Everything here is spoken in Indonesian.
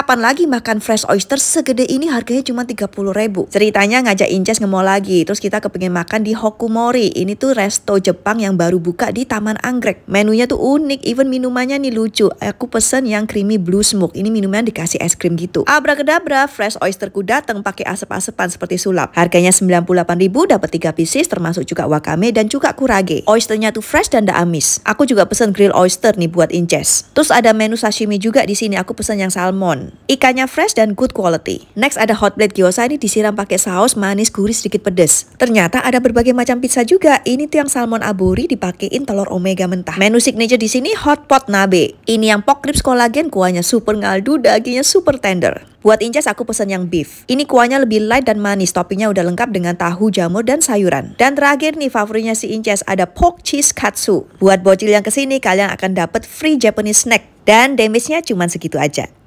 kapan lagi makan fresh oyster segede ini harganya cuma 30 ribu. Ceritanya ngajak Inces ngemol lagi, terus kita kepengen makan di Hokumori. Ini tuh resto Jepang yang baru buka di Taman Anggrek. Menunya tuh unik, even minumannya nih lucu. Aku pesen yang creamy blue smoke, ini minuman dikasih es krim gitu. Abra Abrakadabra, fresh oysterku dateng pakai asap-asepan seperti sulap. Harganya 98 ribu, dapat 3 pieces termasuk juga wakame dan juga kurage. Oysternya tuh fresh dan tidak amis. Aku juga pesen grill oyster nih buat Inces. Terus ada menu sashimi juga di sini, aku pesen yang salmon. Ikannya fresh dan good quality. Next ada hot plate gyoza ini disiram pakai saus manis gurih sedikit pedes. Ternyata ada berbagai macam pizza juga. Ini tuh yang salmon aburi dipakein telur omega mentah. Menu signature di sini hot pot nabe. Ini yang pork ribs kolagen kuahnya super ngaldu, dagingnya super tender. Buat Injas aku pesan yang beef. Ini kuahnya lebih light dan manis, toppingnya udah lengkap dengan tahu, jamur, dan sayuran. Dan terakhir nih favoritnya si Injas ada pork cheese katsu. Buat bocil yang kesini kalian akan dapat free Japanese snack. Dan damage-nya cuma segitu aja.